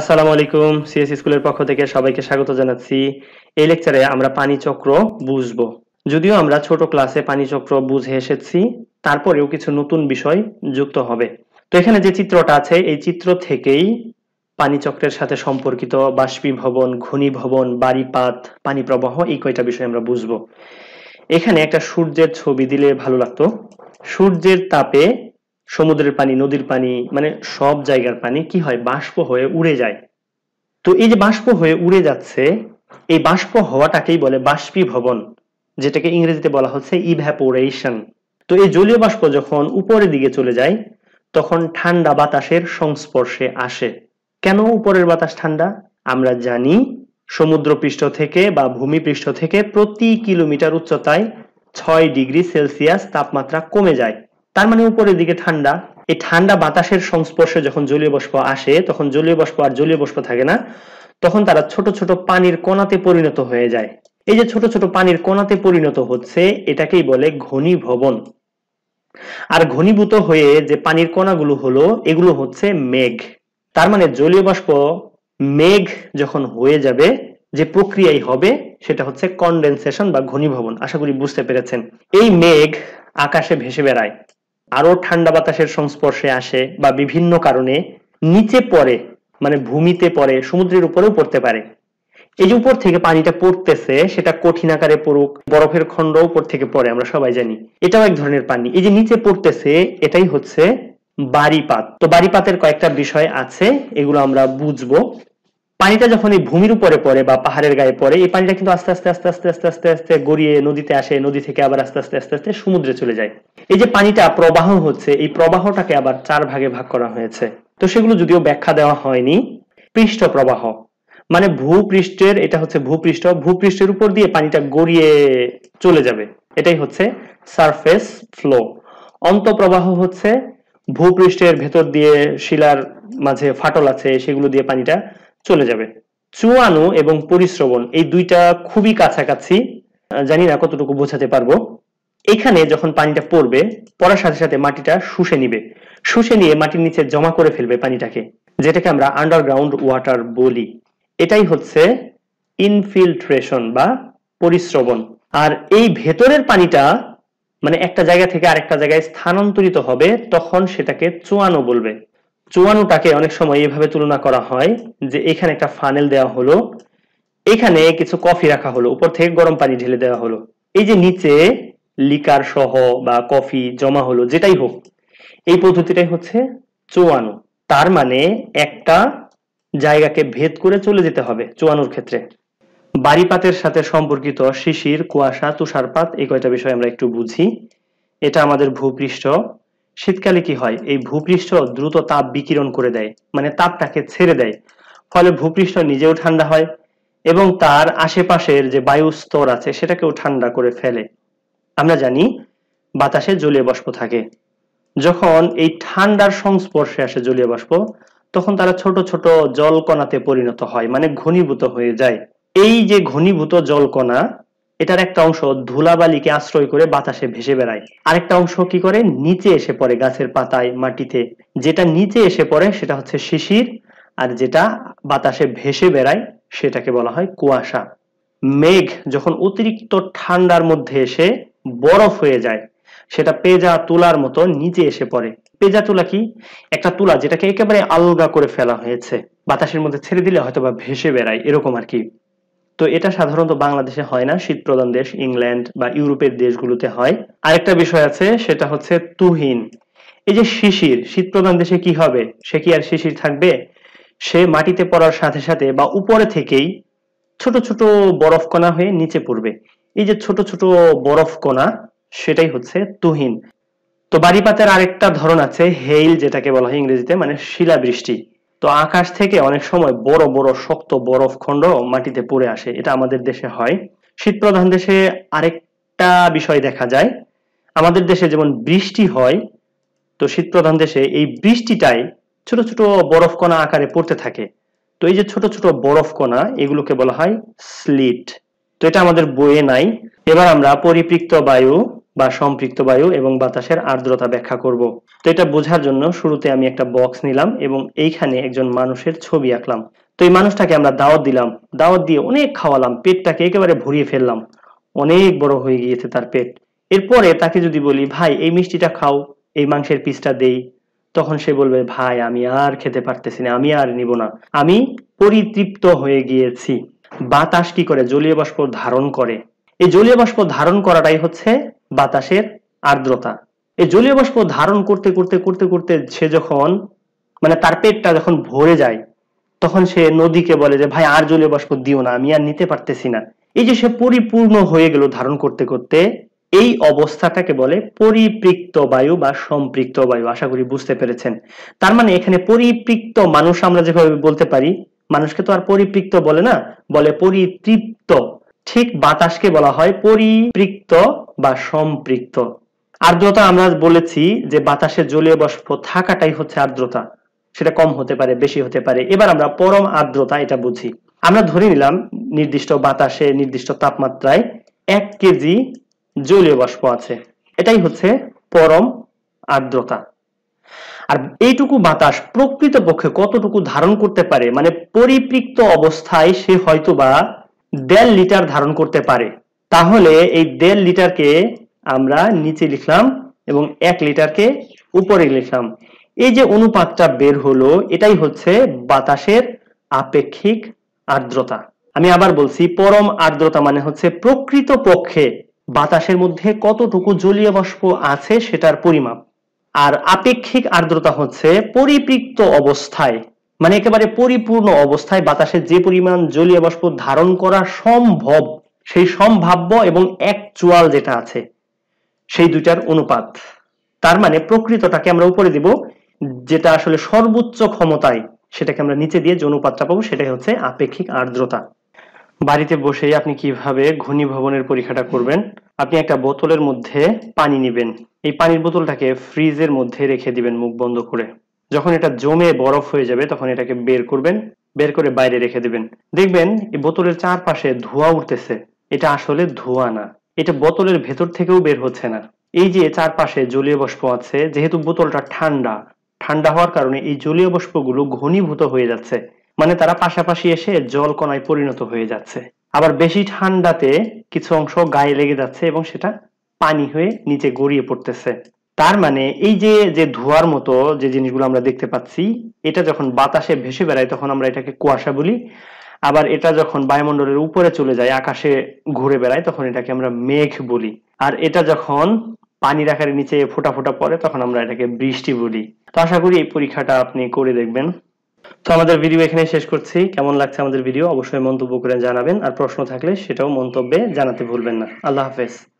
আসসালামু আলাইকুম CS e স্কুলের পক্ষ থেকে সবাইকে স্বাগত জানাচ্ছি এই লেকচারে আমরা পানি চক্র বুঝব যদিও আমরা ছোট ক্লাসে পানি চক্র বুঝে এসেছি তারপরেও কিছু নতুন বিষয় যুক্ত হবে তো এখানে যে চিত্রটা আছে এই চিত্র থেকেই পানি চক্রের সাথে সম্পর্কিত বাষ্পীভবন ঘনীভবন বাড়িপাত পানি প্রবাহ এই কয়টা বিষয় আমরা বুঝব এখানে একটা সূর্যের ছবি দিলে ভালো লাগতো সূর্যের তাপে সমুদ্রের পানি নদীর পানি মানে সব জায়গার পানি কি হয় বাষ্প হয়ে উড়ে যায় তো এই যে বাষ্প হয়ে উড়ে যাচ্ছে এই বাষ্প হওয়াটাকেই বলে বাষ্পীভবন যেটাকে ইংরেজিতে বলা হচ্ছে ইভ্যাপোরেশন তো এই জলীয় বাষ্প যখন উপরের দিকে চলে যায় তখন ঠান্ডা বাতাসের সংস্পর্শে আসে কেন উপরের বাতাস ঠান্ডা আমরা জানি সমুদ্রপৃষ্ঠ থেকে বা ভূমিপৃষ্ঠ থেকে প্রতি কিলোমিটার উচ্চতায় ছয় ডিগ্রি সেলসিয়াস তাপমাত্রা কমে যায় তার মানে উপরের দিকে ঠান্ডা এই ঠান্ডা বাতাসের সংস্পর্শে যখন জলীয় বাষ্প আসে তখন জলীয় বাষ্প আর জলীয় বাষ্প থাকে না তখন তারা ছোট ছোট পানির কণাতে পরিণত হয়ে যায় এই যে ছোট ছোট পানির কণাতে পরিণত হচ্ছে এটাকেই বলে ঘনীভবন আর ঘনীভূত হয়ে যে পানির কণাগুলো হলো এগুলো হচ্ছে মেঘ তার মানে জলীয় বাষ্প মেঘ যখন হয়ে যাবে যে প্রক্রিয়াই হবে সেটা হচ্ছে কন্ডেনসেশন বা ঘনীভবন আশা করি বুঝতে পেরেছেন এই মেঘ আকাশে ভেসে বেড়ায় আরো ঠান্ডা বাতাসের সংস্পর্শে আসে বা বিভিন্ন কারণে নিচে পড়ে মানে ভূমিতে পড়ে সমুদ্রের উপরেও পড়তে পারে এই যে উপর থেকে পানিটা পড়তেছে সেটা কঠিন আকারে পড়ুক বরফের খণ্ড উপর থেকে পড়ে আমরা সবাই জানি এটাও এক ধরনের পানি এই যে নিচে পড়তেছে এটাই হচ্ছে বারিপাত তো বারিপাতের কয়েকটা বিষয় আছে এগুলো আমরা বুঝবো পানিটা যখন এই ভূমির উপরে পড়ে বা পাহাড়ের গায়ে পড়ে এই পানিটা কিন্তু আস্তে আস্তে আস্তে আস্তে আস্তে আস্তে আস্তে গড়িয়ে নদীতে আসে নদী থেকে আবার আস্তে আস্তে আস্তে আস্তে সমুদ্রে চলে যায় এই যে পানিটা প্রবাহ হচ্ছে এই প্রবাহটাকে আবার চার ভাগে ভাগ করা হয়েছে তো সেগুলো যদিও ব্যাখ্যা দেওয়া হয়নি পৃষ্ঠ প্রবাহ মানে ভূপৃষ্ঠের এটা হচ্ছে ভূপৃষ্ঠ ভূপৃষ্ঠের উপর দিয়ে পানিটা গড়িয়ে চলে যাবে এটাই হচ্ছে সারফেস ফ্লো অন্ত প্রবাহ হচ্ছে ভূপৃষ্ঠের ভেতর দিয়ে শিলার মাঝে ফাটল আছে সেগুলো দিয়ে পানিটা চলে যাবে চুয়ানো এবং পরিশ্রবণ এই দুইটা খুবই কাছাকাছি জানি না কতটুকু বোঝাতে পারবো এখানে যখন পানিটা পড়বে পড়ার সাথে সাথে মাটিটা শুষে নিবে শুষে নিয়ে মাটির নিচে জমা করে ফেলবে পানিটাকে যেটাকে আমরা আন্ডারগ্রাউন্ড ওয়াটার বলি এটাই হচ্ছে ইনফিল্ট্রেশন বা পরিশ্রবণ আর এই ভেতরের পানিটা মানে একটা জায়গা থেকে আরেকটা জায়গায় স্থানান্তরিত হবে তখন সেটাকে চুয়ানো বলবে চুয়ান্নটাকে অনেক সময় এইভাবে তুলনা করা হয় যে এখানে একটা ফানেল দেওয়া হলো এখানে কিছু কফি রাখা হলো উপর থেকে গরম পানি ঢেলে দেওয়া হলো এই যে নিচে লিকার সহ বা কফি জমা হলো যেটাই হোক এই পদ্ধতিটাই হচ্ছে চোয়ানো তার মানে একটা জায়গাকে ভেদ করে চলে যেতে হবে চোয়ানোর ক্ষেত্রে বাড়িপাতের সাথে সম্পর্কিত শিশির কুয়াশা তুষারপাত এই কয়টা বিষয় আমরা একটু বুঝি এটা আমাদের ভূপৃষ্ঠ শীতকালে কি হয় এই ভূপৃষ্ঠ দ্রুত তাপ বিকিরণ করে দেয় মানে তাপটাকে ছেড়ে দেয় ফলে ভূপৃষ্ঠ নিজেও ঠান্ডা হয় এবং তার আশেপাশের যে বায়ু স্তর আছে সেটাকেও ঠান্ডা করে ফেলে আমরা জানি বাতাসে জলীয় বাষ্প থাকে যখন এই ঠান্ডার সংস্পর্শে আসে জলীয় বাষ্প তখন তারা ছোট ছোট জলকণাতে পরিণত হয় মানে ঘনীভূত হয়ে যায় এই যে ঘনীভূত জলকণা এটার একটা অংশ ধুলাবালিকে আশ্রয় করে বাতাসে ভেসে বেড়ায় আরেকটা অংশ কি করে নিচে এসে পড়ে গাছের পাতায় মাটিতে যেটা নিচে এসে পড়ে সেটা হচ্ছে শিশির আর যেটা বাতাসে ভেসে বেড়ায় সেটাকে বলা হয় কুয়াশা মেঘ যখন অতিরিক্ত ঠান্ডার মধ্যে এসে বরফ হয়ে যায় সেটা পেজা তুলার মতো নিচে এসে পড়ে পেজা তুলা কি একটা তুলা যেটাকে একেবারে আলগা করে ফেলা হয়েছে বাতাসের মধ্যে ছেড়ে দিলে হয়তো বা ভেসে বেড়ায় এরকম আর কি তো এটা সাধারণত বাংলাদেশে হয় না শীত প্রধান দেশ ইংল্যান্ড বা ইউরোপের দেশগুলোতে হয় আরেকটা বিষয় আছে সেটা হচ্ছে তুহিন এই যে শিশির শীত প্রধান দেশে কি হবে সে কি আর শিশির থাকবে সে মাটিতে পড়ার সাথে সাথে বা উপরে থেকেই ছোট ছোট বরফ কণা হয়ে নিচে পড়বে এই যে ছোট ছোট বরফ কণা সেটাই হচ্ছে তুহিন তো বাড়িপাতের আরেকটা ধরন আছে হেইল যেটাকে বলা হয় ইংরেজিতে মানে শিলাবৃষ্টি তো আকাশ থেকে অনেক সময় বড় বড় শক্ত বরফ খণ্ড মাটিতে পড়ে আসে এটা আমাদের দেশে হয় শীতপ্রধান দেশে আরেকটা বিষয় দেখা যায় আমাদের দেশে যেমন বৃষ্টি হয় তো শীতপ্রধান দেশে এই বৃষ্টিটাই ছোট ছোট বরফ কণা আকারে পড়তে থাকে তো এই যে ছোট ছোট বরফ কণা এগুলোকে বলা হয় স্লিট তো এটা আমাদের বইয়ে নাই এবার আমরা পরিপৃক্ত বায়ু বা সম্পৃক্ত বায়ু এবং বাতাসের আর্দ্রতা ব্যাখ্যা করব তো এটা বোঝার জন্য শুরুতে আমি একটা বক্স নিলাম এবং এইখানে একজন মানুষের ছবি আঁকলাম তো এই মানুষটাকে আমরা দাওয়াত দিলাম দাওয়াত দিয়ে অনেক খাওয়ালাম পেটটাকে একেবারে ভরিয়ে ফেললাম অনেক বড় হয়ে গিয়েছে তার পেট এরপরে তাকে যদি বলি ভাই এই মিষ্টিটা খাও এই মাংসের পিসটা দেই তখন সে বলবে ভাই আমি আর খেতে পারতেছি না আমি আর নিব না আমি পরিতৃপ্ত হয়ে গিয়েছি বাতাস কি করে জলীয় বাষ্প ধারণ করে এই জলীয় বাষ্প ধারণ করাটাই হচ্ছে বাতাসের আর্দ্রতা এই জলীয় বাষ্প ধারণ করতে করতে করতে করতে সে যখন মানে তার পেটটা যখন ভরে যায় তখন সে নদীকে বলে যে ভাই আর জলীয় বাষ্প দিও না আমি আর নিতে পারতেছি না এই যে সে পরিপূর্ণ হয়ে গেল ধারণ করতে করতে এই অবস্থাটাকে বলে পরিপৃক্ত বায়ু বা সম্পৃক্ত বায়ু আশা করি বুঝতে পেরেছেন তার মানে এখানে পরিপৃক্ত মানুষ আমরা যেভাবে বলতে পারি মানুষকে তো আর পরিপৃক্ত বলে না বলে পরিতৃপ্ত ঠিক বাতাসকে বলা হয় পরিপৃক্ত বা সম্পৃক্ত আর্দ্রতা আমরা বলেছি যে বাতাসে জলীয় বস্প থাকাটাই হচ্ছে আর্দ্রতা সেটা কম হতে পারে বেশি হতে পারে এবার আমরা পরম আর্দ্রতা এটা বুঝি আমরা ধরে নিলাম নির্দিষ্ট বাতাসে নির্দিষ্ট তাপমাত্রায় এক কেজি জলীয় বাষ্প আছে এটাই হচ্ছে পরম আর্দ্রতা আর এইটুকু বাতাস প্রকৃতপক্ষে কতটুকু ধারণ করতে পারে মানে পরিপৃক্ত অবস্থায় সে হয়তো বা দেড় লিটার ধারণ করতে পারে তাহলে এই দেড় লিটারকে আমরা নিচে লিখলাম এবং এক লিটারকে উপরে লিখলাম এই যে অনুপাতটা বের হলো এটাই হচ্ছে বাতাসের আপেক্ষিক আর্দ্রতা আমি আবার বলছি পরম আর্দ্রতা মানে হচ্ছে প্রকৃত পক্ষে বাতাসের মধ্যে কতটুকু জলীয় বাষ্প আছে সেটার পরিমাপ আর আপেক্ষিক আর্দ্রতা হচ্ছে পরিপৃক্ত অবস্থায় মানে একেবারে পরিপূর্ণ অবস্থায় বাতাসে যে পরিমাণ জলীয় বাষ্প ধারণ করা সম্ভব সেই সম্ভাব্য এবং অ্যাকচুয়াল যেটা আছে সেই দুইটার অনুপাত তার মানে প্রকৃতটাকে আমরা উপরে দিব যেটা আসলে সর্বোচ্চ ক্ষমতায় সেটাকে আমরা নিচে দিয়ে যে অনুপাতটা পাবো সেটাই হচ্ছে আপেক্ষিক আর্দ্রতা বাড়িতে বসেই আপনি কিভাবে ঘনীভবনের পরীক্ষাটা করবেন আপনি একটা বোতলের মধ্যে পানি নেবেন এই পানির বোতলটাকে ফ্রিজের মধ্যে রেখে দিবেন মুখ বন্ধ করে যখন এটা জমে বরফ হয়ে যাবে তখন এটাকে বের করবেন বের করে বাইরে রেখে দেবেন দেখবেন এই বোতলের চারপাশে ধোঁয়া উঠতেছে এটা আসলে ধোঁয়া না এটা বোতলের ভেতর থেকেও বের হচ্ছে না এই যে চারপাশে জলীয় বস্প আছে যেহেতু বোতলটা ঠান্ডা ঠান্ডা হওয়ার কারণে এই জলীয় গুলো ঘনীভূত হয়ে যাচ্ছে মানে তারা পাশাপাশি এসে জল কণায় পরিণত হয়ে যাচ্ছে আবার বেশি ঠান্ডাতে কিছু অংশ গায়ে লেগে যাচ্ছে এবং সেটা পানি হয়ে নিচে গড়িয়ে পড়তেছে তার মানে এই যে যে ধোয়ার মতো যে জিনিসগুলো আমরা দেখতে পাচ্ছি এটা যখন বাতাসে ভেসে বেড়ায় তখন আমরা এটাকে কুয়াশা বলি আবার এটা যখন বায়ুমণ্ডলের উপরে চলে যায় আকাশে ঘুরে বেড়ায় তখন এটাকে আমরা মেঘ বলি আর এটা যখন পানি রাখার নিচে ফোটা ফোটা পড়ে তখন আমরা এটাকে বৃষ্টি বলি তো আশা করি এই পরীক্ষাটা আপনি করে দেখবেন তো আমাদের ভিডিও এখানে শেষ করছি কেমন লাগছে আমাদের ভিডিও অবশ্যই মন্তব্য করে জানাবেন আর প্রশ্ন থাকলে সেটাও মন্তব্যে জানাতে ভুলবেন না আল্লাহ হাফেজ